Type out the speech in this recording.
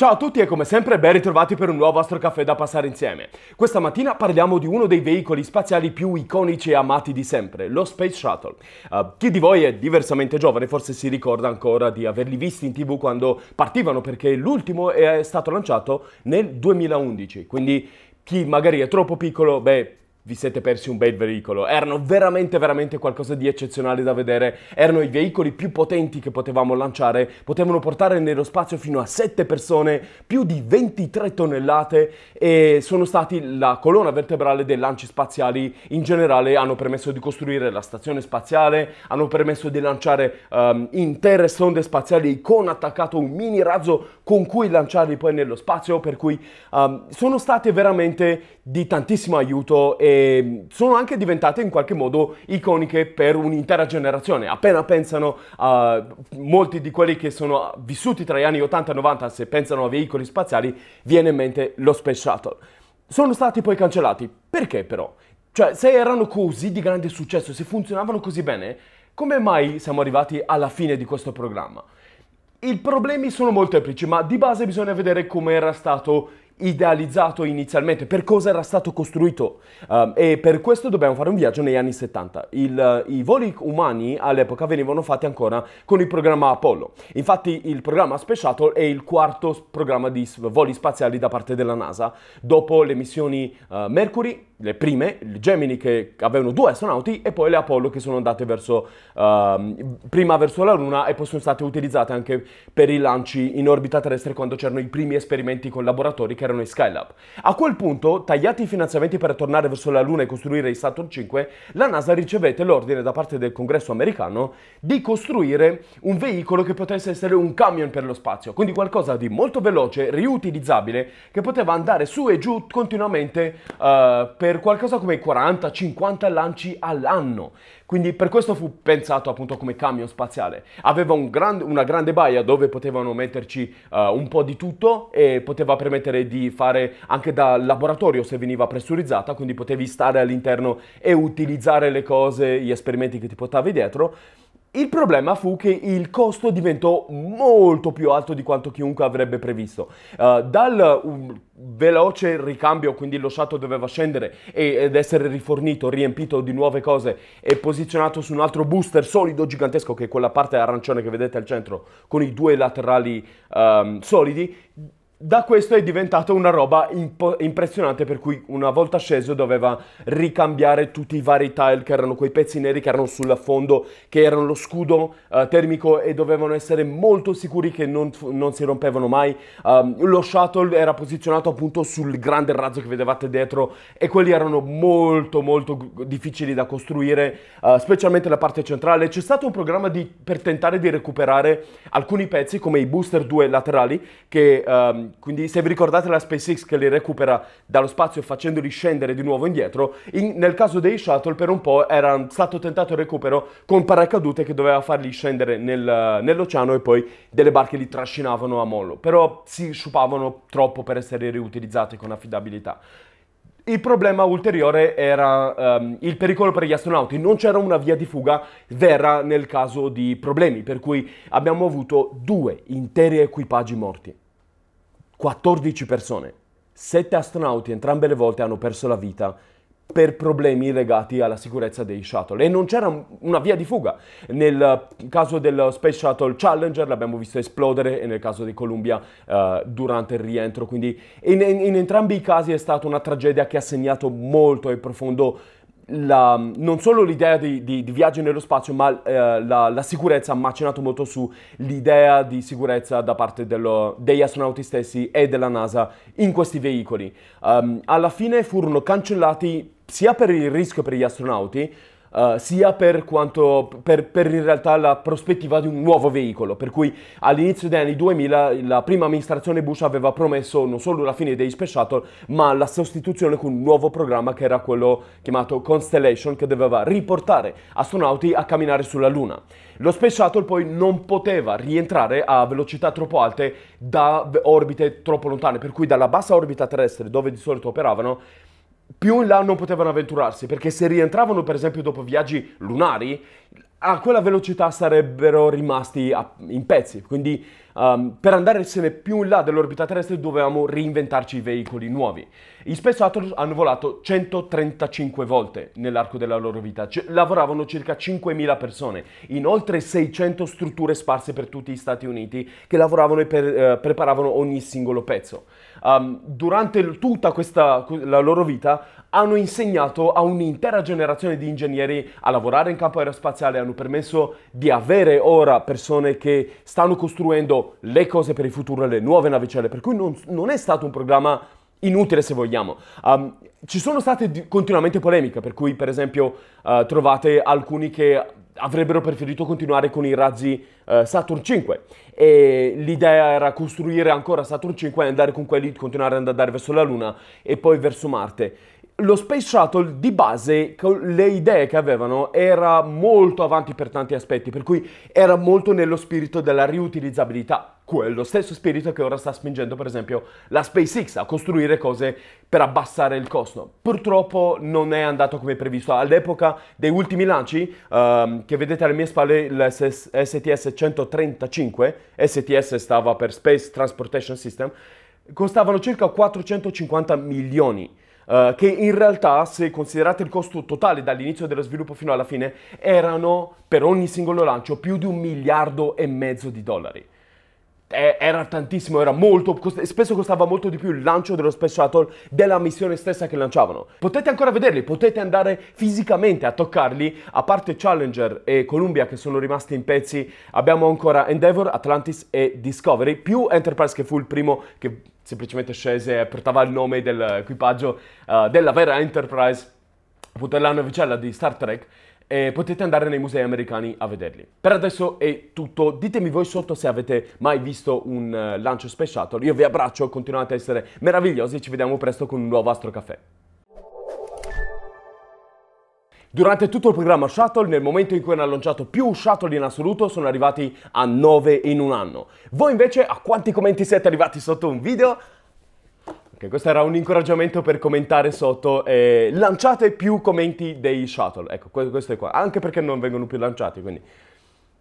Ciao a tutti e come sempre ben ritrovati per un nuovo Astro astrocaffè da passare insieme. Questa mattina parliamo di uno dei veicoli spaziali più iconici e amati di sempre, lo Space Shuttle. Uh, chi di voi è diversamente giovane forse si ricorda ancora di averli visti in tv quando partivano perché l'ultimo è stato lanciato nel 2011, quindi chi magari è troppo piccolo, beh, vi siete persi un bel veicolo. Erano veramente, veramente qualcosa di eccezionale da vedere. Erano i veicoli più potenti che potevamo lanciare. Potevano portare nello spazio fino a 7 persone, più di 23 tonnellate e sono stati la colonna vertebrale dei lanci spaziali. In generale hanno permesso di costruire la stazione spaziale, hanno permesso di lanciare um, ehm, intere sonde spaziali con attaccato un mini razzo con cui lanciarli poi nello spazio. Per cui um, sono state veramente di tantissimo aiuto e Ehm, sono anche diventate in qualche modo iconiche per un'intera generazione. Appena pensano a molti di quelli che sono vissuti tra gli anni 80 e 90, se pensano a veicoli spaziali, viene in mente lo Space Shuttle. Sono stati poi cancellati. Perché però? Cioè, se erano così di grande successo, se funzionavano così bene, come mai siamo arrivati alla fine di questo programma? I problemi sono molteplici, ma di base bisogna vedere come era stato idealizzato inizialmente, per cosa era stato costruito um, e per questo dobbiamo fare un viaggio negli anni 70. Il, eh, I voli umani all'epoca venivano fatti ancora con il programma Apollo. Infatti il programma Space Shuttle è il quarto programma di voli spaziali da parte della NASA dopo le missioni uh, Mercury, le prime, le Gemini che avevano due astronauti e poi le Apollo che sono andate verso, uh, prima verso la Luna e poi sono state utilizzate anche per i lanci in orbita terrestre quando c'erano i primi esperimenti con laboratori che erano all'interno di Skylab. A quel punto, tagliati i finanziamenti per tornare verso la Luna e costruire i Saturn V, la NASA ricevette l'ordine da parte del congresso americano di costruire un veicolo che potesse essere un camion per lo spazio, quindi qualcosa di molto veloce, riutilizzabile, che poteva andare su e giù continuamente uh, per qualcosa come 40-50 lanci all'anno. Quindi per questo fu pensato appunto come camion spaziale. Aveva un grande, una grande baia dove potevano metterci uh, un po' di tutto e poteva permettere di fare anche da laboratorio se veniva pressurizzata, quindi potevi stare all'interno e utilizzare le cose, gli esperimenti che ti portavi dietro. Il problema fu che il costo diventò molto più alto di quanto chiunque avrebbe previsto. Uh, dal um, veloce ricambio, quindi lo shuttle doveva scendere e, ed essere rifornito, riempito di nuove cose e posizionato su un altro booster solido gigantesco che è quella parte arancione che vedete al centro con i due laterali um, solidi, da questo è diventata una roba impo- impressionante per cui una volta sceso doveva ricambiare tutti i vari tile che erano quei pezzi neri che erano sul fondo, che erano lo scudo uh, termico e dovevano essere molto sicuri che non, non si rompevano mai. Um, lo shuttle era posizionato appunto sul grande razzo che vedevate dietro e quelli erano molto molto g- difficili da costruire, uh, specialmente la parte centrale. C'è stato un programma di, per tentare di recuperare alcuni pezzi come i booster 2 laterali che... Um, quindi se vi ricordate la SpaceX che li recupera dallo spazio facendoli scendere di nuovo indietro, in, nel caso dei shuttle per un po' era stato tentato il recupero con paracadute che doveva farli scendere nel, nell'oceano e poi delle barche li trascinavano a mollo, però si sciupavano troppo per essere riutilizzati con affidabilità. Il problema ulteriore era um, il pericolo per gli astronauti, non c'era una via di fuga vera nel caso di problemi, per cui abbiamo avuto due interi equipaggi morti. 14 persone, 7 astronauti, entrambe le volte hanno perso la vita per problemi legati alla sicurezza dei shuttle e non c'era una via di fuga. Nel eh, caso del Space Shuttle Challenger l'abbiamo visto esplodere e nel caso di Columbia uh, durante il rientro, quindi in, in, in entrambi i casi è stata una tragedia che ha segnato molto e profondo la, non solo l'idea di, di, di, viaggio nello spazio, ma eh, la, la, sicurezza ha macinato molto sull'idea di sicurezza da parte dello, degli astronauti stessi e della NASA in questi veicoli. Um, alla fine furono cancellati sia per il rischio per gli astronauti, Uh, sia per quanto per, per, in realtà la prospettiva di un nuovo veicolo, per cui all'inizio degli anni 2000 la prima amministrazione Bush aveva promesso non solo la fine dei Space Shuttle, ma la sostituzione con un nuovo programma che era quello chiamato Constellation, che doveva riportare astronauti a camminare sulla Luna. Lo Space Shuttle poi non poteva rientrare a velocità troppo alte da orbite troppo lontane, per cui dalla bassa orbita terrestre dove di solito operavano più in là non potevano avventurarsi, perché se rientravano per esempio dopo viaggi lunari, a quella velocità sarebbero rimasti a, in pezzi, quindi um, per andarsene più in là dell'orbita terrestre dovevamo reinventarci i veicoli nuovi. Gli Space Atlas hanno volato 135 volte nell'arco della loro vita, C- lavoravano circa 5.000 persone, in oltre 600 strutture sparse per tutti gli Stati Uniti che lavoravano e per, eh, preparavano ogni singolo pezzo um, durante tutta questa, la loro vita hanno insegnato a un'intera generazione di ingegneri a lavorare in campo aerospaziale, hanno permesso di avere ora persone che stanno costruendo le cose per il futuro, le nuove navicelle, per cui non, non è stato un programma inutile se vogliamo. Um, ci sono state continuamente polemiche, per cui per esempio uh, trovate alcuni che avrebbero preferito continuare con i razzi eh, Saturn 5 e l'idea era costruire ancora Saturn 5 e andare con quelli, continuare ad andare verso la Luna e poi verso Marte. Lo Space Shuttle di base, le idee che avevano, era molto avanti per tanti aspetti, per cui era molto nello spirito della riutilizzabilità quello stesso spirito che ora sta spingendo per esempio la SpaceX a costruire cose per abbassare il costo. Purtroppo non è andato come previsto. All'epoca dei ultimi lanci, um, che vedete alle mie spalle lsts 135, STS stava per Space Transportation System, costavano circa 450 milioni. Uh, che in realtà, se considerate il costo totale dall'inizio dello sviluppo fino alla fine, erano per ogni singolo lancio più di un miliardo e mezzo di dollari era tantissimo, era molto, spesso costava molto di più il lancio dello Space Shuttle della missione stessa che lanciavano. Potete ancora vederli, potete andare fisicamente a toccarli, a parte Challenger e Columbia che sono rimasti in pezzi, abbiamo ancora Endeavor, Atlantis e Discovery, più Enterprise che fu il primo che semplicemente scese e portava il nome dell'equipaggio uh, eh, della vera Enterprise, appunto della navicella di Star Trek e potete andare nei musei americani a vederli. Per adesso è tutto, ditemi voi sotto se avete mai visto un uh, lancio Space Shuttle, io vi abbraccio, continuate a essere meravigliosi e ci vediamo presto con un nuovo Astro Café. Durante tutto il programma Shuttle, nel momento in cui hanno lanciato più Shuttle in assoluto, sono arrivati a 9 in un anno. Voi invece a quanti commenti siete arrivati sotto un video? Ok, questo era un incoraggiamento per commentare sotto. Eh, lanciate più commenti dei shuttle. Ecco, questo è qua. Anche perché non vengono più lanciati, quindi